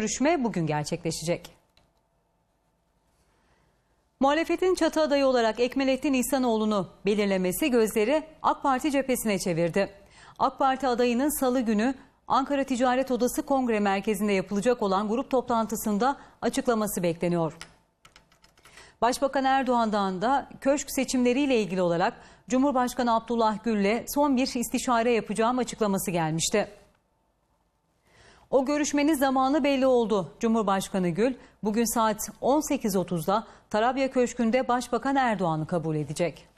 Görüşme bugün gerçekleşecek. Muhalefetin çatı adayı olarak Ekmelettin İhsanoğlu'nu belirlemesi gözleri AK Parti cephesine çevirdi. AK Parti adayının salı günü Ankara Ticaret Odası Kongre Merkezi'nde yapılacak olan grup toplantısında açıklaması bekleniyor. Başbakan Erdoğan'dan da köşk seçimleriyle ilgili olarak Cumhurbaşkanı Abdullah Gül'le son bir istişare yapacağım açıklaması gelmişti. O görüşmenin zamanı belli oldu. Cumhurbaşkanı Gül bugün saat 18.30'da Tarabya Köşkü'nde Başbakan Erdoğan'ı kabul edecek.